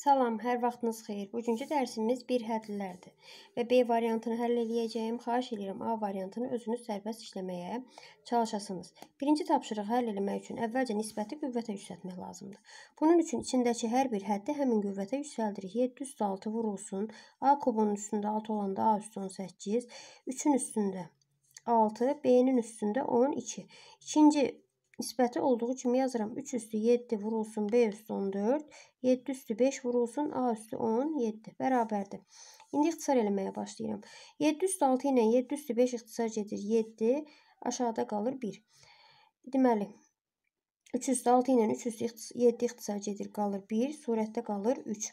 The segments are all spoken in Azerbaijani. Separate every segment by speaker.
Speaker 1: Salam, hər vaxtınız xeyir. Bugünkü dərsimiz bir hədlilərdir və B variantını həll eləyəcəyim. Xahiş edirəm A variantını özünüz sərbəst işləməyə çalışasınız. Birinci tapşırığı həll etmək üçün əvvəlcə nisbəti qüvvətə yüksəltmək lazımdır. Bunun üçün içindəki hər bir həddi həmin qüvvətə yüksəldirik. 7 üstü 6 vurulsun. A kubunun üstündə 6 olanda A üstü 18, 3-ün üstündə 6, B-nin üstündə 12. İkinci nisbəti olduğu kimi yazıram. 3 üstü 7 vurulsun B üstü 14, 7 üstü 5 vurulsun A üstü 17 bərabərdir. İndi ixtisar eləməyə başlayıram. 7 üstü 6 ilə 7 üstü 5 ixtisar gedir 7, aşağıda qalır 1. Deməli 3 üstü 6 ilə 3 üstü 7 ixtisar gedir qalır 1, surətdə qalır 3.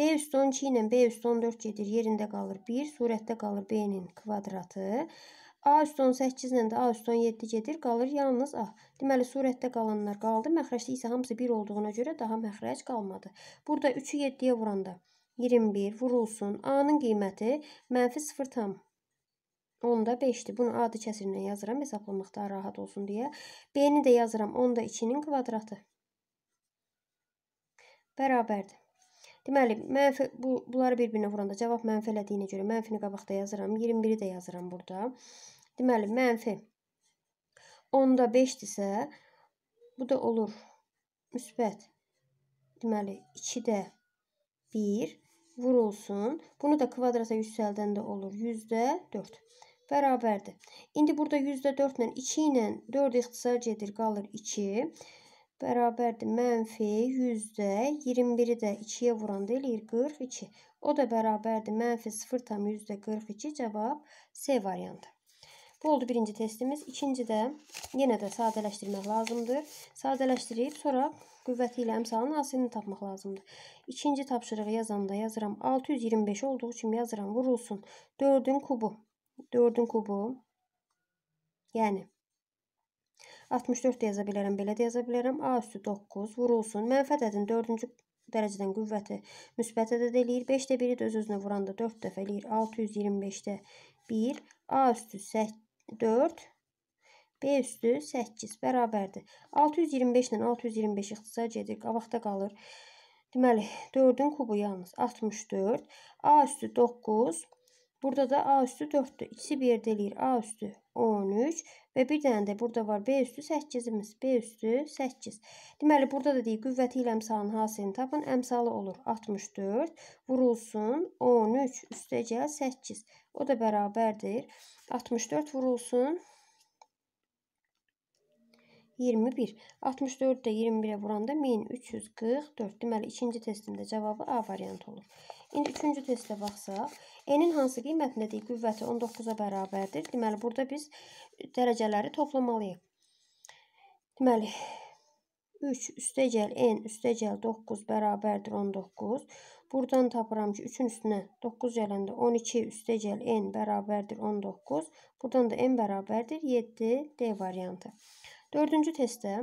Speaker 1: B üstü 12 ilə B üstü 14 gedir yerində qalır 1, surətdə qalır B-nin kvadratı. A üstün 8 ilə də A üstün 7 gedir, qalır yalnız A. Deməli, surətdə qalanlar qaldı. Məxrəcdə isə hamısı 1 olduğuna görə daha məxrəc qalmadı. Burada 3-ü 7-yə vuranda 21 vurulsun. A-nın qiyməti mənfi 0 tam. 10-da 5-dir. Bunu A-dı kəsirinə yazıram, hesablamaq daha rahat olsun deyə. B-ni də yazıram, 10-da 2-nin kvadratı. Bərabərdir. Deməli, mənfi bu bunları bir-birinə vuranda cavab mənfi elədiyinə görə mənfini qabaqda yazıram. 21-i də yazıram burada. Deməli, mənfi 10-da 5-dirsə, bu da olur müsbət. Deməli, 2-də 1 vurulsun. Bunu da kvadrata yüksəldəndə olur %4 bərabərdir. İndi burada %4 ilə 2 ilə 4 ixtisar gedir, qalır 2 bərabərdir. Mənfi 100-də 21-i də 2-yə vuranda eləyir 42. O da bərabərdir. Mənfi 0,42 cavab C variantı. Bu oldu birinci testimiz. İkincidə yenə də sadələşdirmək lazımdır. Sadələşdirib sonra qüvvəti ilə əmsalın asilini tapmaq lazımdır. İkinci tapşırığı yazanda yazıram. 625 olduğu kimi yazıram. Vurulsun. 4-ün kubu. 4-ün kubu. Yəni 64 də yaza bilərəm, belə də yaza bilərəm. A üstü 9 vurulsun. Mənfi ədədin 4-cü dərəcədən qüvvəti müsbət ədəd eləyir. 5-də 1-i də öz-özünə vuranda 4 dəfə eləyir. 625-də 1, A üstü 4, B üstü 8 bərabərdir. 625 ilə 625 ixtisar edirik. Qabaqda qalır. Deməli, 4-ün kubu yalnız 64, A üstü 9, Burada da A üstü 4-dür. İkisi bir yerdə eləyir. A üstü 13 və bir dənə də burada var B üstü 8-imiz. B üstü 8. Deməli, burada da deyir, qüvvəti ilə əmsalın hasilini tapın. Əmsalı olur 64. Vurulsun 13 üstəcə 8. O da bərabərdir. 64 vurulsun 21. 64-də 21-ə vuranda 1344. Deməli, ikinci testimdə cavabı A variantı olur. İndi üçüncü testə baxsaq, N-in hansı qiymətindədir? Qüvvəti 19-a bərabərdir. Deməli, burada biz dərəcələri toplamalıyıq. Deməli, 3 üstəgəl N üstəgəl 9 bərabərdir 19. Buradan tapıram ki, 3-ün üstünə 9 gələndə 12 üstəgəl N bərabərdir 19. Buradan da N bərabərdir 7 D variantı. Dördüncü testdə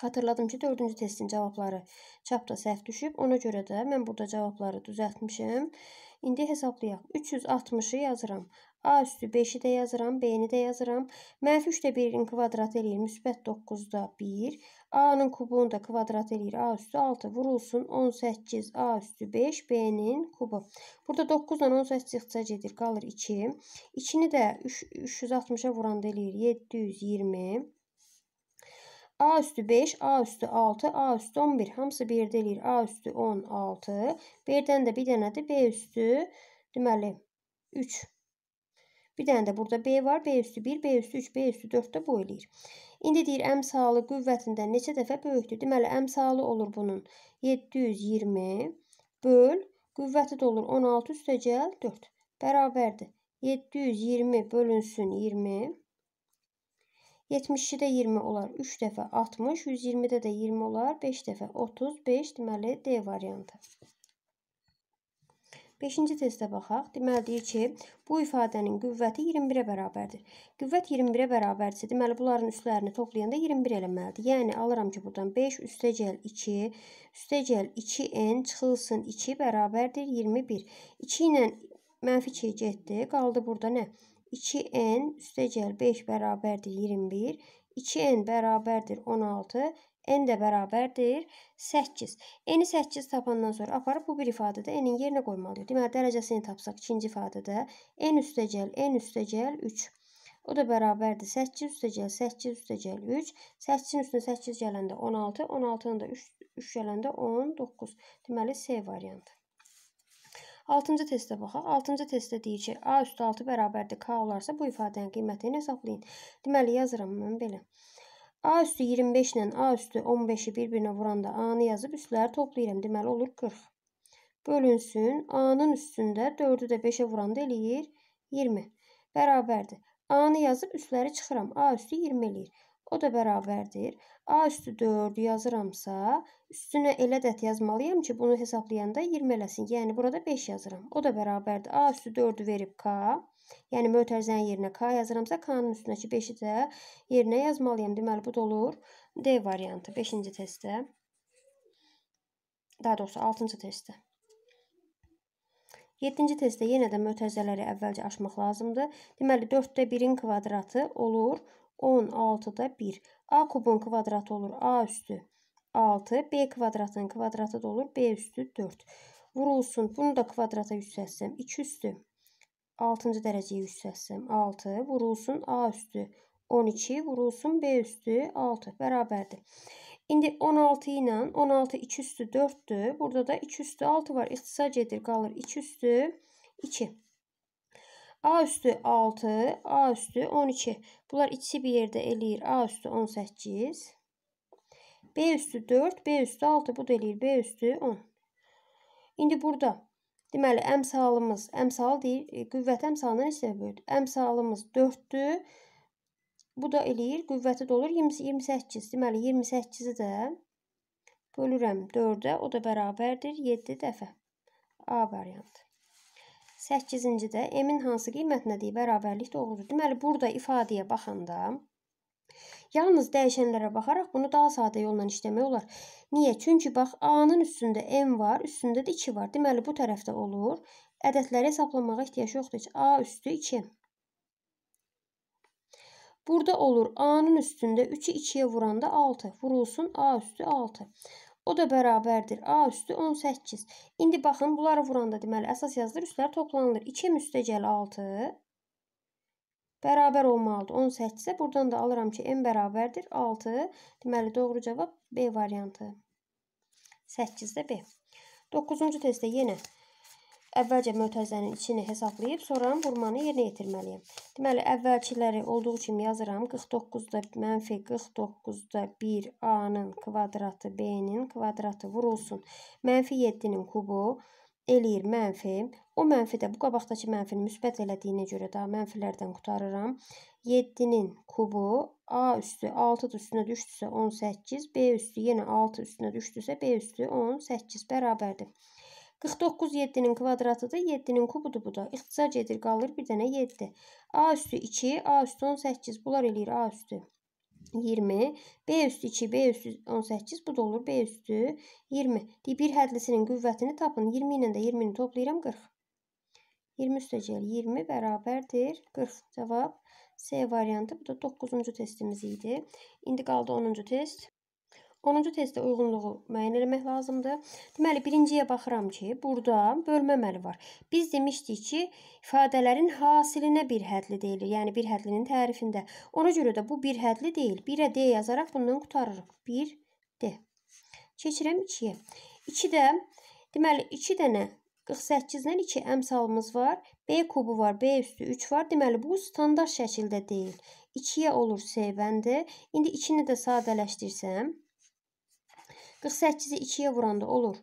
Speaker 1: Xatırladım ki, dördüncü testin cavabları çapda səhv düşüb. Ona görə də mən burada cavabları düzəltmişəm İndi hesablayaq. 360-ı yazıram. A üstü 5-i də yazıram, B-ni də yazıram. Mənfi 3-də 1-in kvadratı eləyir, müsbət 9-da 1. A-nın kubuğunu da kvadrat eləyir, A üstü 6 vurulsun, 18, A üstü 5, B-nin kubu. Burada 9 ilə 18 ixtisac edir, qalır 2. 2-ni də 360-a vuranda eləyir, 720. A üstü 5, A üstü 6, A üstü 11 hamısı 1 deyir. A üstü 16. 1-dən də bir dənədir B üstü. Deməli 3. Bir dənə də burada B var. B üstü 1, B üstü 3, B üstü 4 də bu eləyir. İndi deyir əmsalı qüvvətindən neçə dəfə böyükdür? Deməli əmsalı olur bunun 720 böl qüvvəti də olur 16 üstəgəl 4 bərabərdir. 720 bölünsün 20 72-də 20 olar 3 dəfə 60, 120-də də 20 olar 5 dəfə 35, deməli D variantı. 5-ci testə baxaq. Deməli deyir ki, bu ifadənin qüvvəti 21-ə bərabərdir. Qüvvət 21-ə bərabərdirsə, deməli bunların üstlərini toplayanda 21 eləməlidir. Yəni alıram ki, buradan 5 üstəgəl 2, üstəgəl 2n çıxılsın 2 bərabərdir 21. 2 ilə mənfi 2 getdi. Qaldı burada nə? 2n üstəgəl 5 bərabərdir 21. 2n bərabərdir 16. n də bərabərdir 8. n-i 8 tapandan sonra aparıb bu bir ifadədə n-in yerinə qoymalıyıq. Deməli, dərəcəsini tapsaq ikinci ifadədə n üstəgəl n üstəgəl 3. O da bərabərdir 8 üstəgəl 8 üstəgəl 3. 8-in üstünə 8 gələndə 16, 16-nın da 3, 3 gələndə 19. Deməli, C variantı. 6-cı testə baxaq. 6-cı testdə deyir ki, A üstü 6 bərabərdir K olarsa bu ifadənin qiymətini hesablayın. Deməli, yazıram mən belə. A üstü 25 ilə A üstü 15-i bir-birinə vuranda A-nı yazıb üstləri toplayıram. Deməli, olur 40. Bölünsün. A-nın üstündə 4-ü də 5-ə vuranda eləyir 20. Bərabərdir. A-nı yazıb üstləri çıxıram. A üstü 20 eləyir. O da bərabərdir. A üstü 4 yazıramsa, üstünə elə dət yazmalıyam ki, bunu hesablayanda 20 eləsin. Yəni, burada 5 yazıram. O da bərabərdir. A üstü 4-ü verib K. Yəni, mötərzənin yerinə K yazıramsa, K-nın üstündəki 5-i də yerinə yazmalıyam. Deməli, bu da olur D variantı 5-ci testdə. Daha doğrusu 6-cı testdə. 7-ci testdə yenə də mötərizələri əvvəlcə aşmaq lazımdır. Deməli, 4-də 1-in kvadratı olur 16-da 1. A kubun kvadratı olur A üstü 6. B kvadratın kvadratı da olur B üstü 4. Vurulsun. Bunu da kvadrata yüksəlsəm 2 üstü 6-cı dərəcəyə yüksəlsəm 6. Vurulsun A üstü 12. Vurulsun B üstü 6. Bərabərdir. İndi 16 ilə 16 2 üstü 4-dür. Burada da 2 üstü 6 var. İxtisar gedir qalır 2 üstü 2. A üstü 6, A üstü 12. Bunlar ikisi bir yerdə eləyir. A üstü 18. B üstü 4, B üstü 6. Bu da eləyir. B üstü 10. İndi burada deməli əmsalımız, əmsal deyir, e, qüvvət əmsalından neçə böldü? Əmsalımız 4-dür. Bu da eləyir, qüvvəti də olur 20, 28. Deməli 28-i də bölürəm 4-ə. O da bərabərdir 7 dəfə. A variantı. 8-ci-də M-in hansı qiymətinə deyə bərabərlik doğrudur. Deməli, burada ifadəyə baxanda yalnız dəyişənlərə baxaraq bunu daha sadə yolla işləmək olar. Niyə? Çünki bax, A-nın üstündə M var, üstündə də 2 var. Deməli, bu tərəfdə olur. Ədədləri hesablamağa ehtiyac yoxdur. A üstü 2. Burada olur A-nın üstündə 3-ü 2-yə vuranda 6. Vurulsun A üstü 6. O da bərabərdir. A üstü 18. İndi baxın, bunları vuranda deməli əsas yazılır, üstlər toplanılır. 2 müstəgəl 6 bərabər olmalıdır. 18 isə buradan da alıram ki, n bərabərdir 6. Deməli doğru cavab B variantı. 8-də B. 9-cu testdə yenə Əvvəlcə mötərizənin içini hesablayıb, sonra vurmanı yerinə yetirməliyəm. Deməli, əvvəlkiləri olduğu kimi yazıram. 49-da mənfi 49-da 1 A-nın kvadratı B-nin kvadratı vurulsun. Mənfi 7-nin kubu eləyir mənfi. O mənfi də bu qabaqdakı mənfini müsbət elədiyinə görə daha mənfilərdən qutarıram. 7-nin kubu A üstü 6 üstünə düşdüsə 18, B üstü yenə 6 üstünə düşdüsə B üstü 18 bərabərdir. 49 7-nin kvadratıdır. 7-nin kubudur bu da. İxtisar gedir qalır bir dənə 7. A üstü 2, A üstü 18. Bunlar eləyir A üstü 20. B üstü 2, B üstü 18. Bu da olur B üstü 20. Deyir bir hədlisinin qüvvətini tapın. 20 ilə də 20-ni toplayıram 40. 20 üstəcəl 20 bərabərdir 40. Cavab C variantı. Bu da 9-cu testimiz idi. İndi qaldı 10-cu test. 10-cu testdə uyğunluğu müəyyən eləmək lazımdır. Deməli, birinciyə baxıram ki, burada bölməməli var. Biz demişdik ki, ifadələrin hasilinə bir hədli deyilir. Yəni, bir hədlinin tərifində. Ona görə də bu bir hədli deyil. 1-ə D yazaraq bundan qutarırıq. 1-D. Keçirəm 2-yə. 2-də, deməli, 2 dənə 48-dən 2 əmsalımız var. B kubu var, B üstü 3 var. Deməli, bu standart şəkildə deyil. 2-yə olur seyvəndi. İndi 2-ni də sadələşdirsəm, 48-i 2-yə vuranda olur.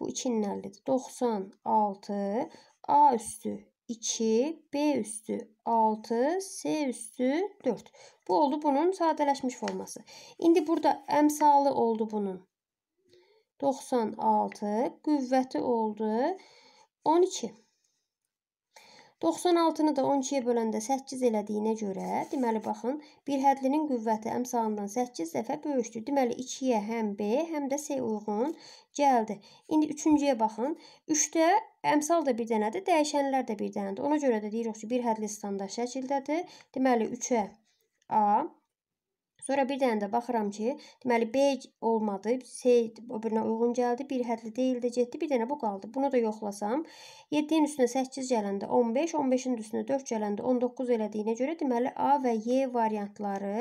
Speaker 1: Bu 2-nin əllidir. 96 A üstü 2, B üstü 6, C üstü 4. Bu oldu bunun sadələşmiş forması. İndi burada əmsalı oldu bunun. 96 qüvvəti oldu 12. 96-nı da 12-yə böləndə 8 elədiyinə görə, deməli, baxın, bir hədlinin qüvvəti əmsalından 8 dəfə böyükdür. Deməli, 2-yə həm B, həm də C uyğun gəldi. İndi üçüncüyə baxın. 3-də əmsal da bir dənədir, dəyişənlər də bir dənədir. Ona görə də deyirik ki, bir hədli standart şəkildədir. Deməli, 3-ə A, Sonra bir dənə də baxıram ki, deməli B olmadı, C o birinə uyğun gəldi, bir hədli deyildi, getdi, bir dənə bu qaldı. Bunu da yoxlasam, 7-nin üstünə 8 gələndə 15, 15-in üstünə 4 gələndə 19 elədiyinə görə deməli A və Y variantları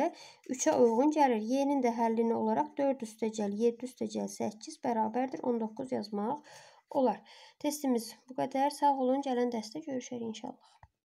Speaker 1: 3-ə uyğun gəlir. Y-nin də həllini olaraq 4 üstə gəl, 7 üstə gəl, 8 bərabərdir 19 yazmaq olar. Testimiz bu qədər. Sağ olun, gələn dərsdə görüşərik inşallah.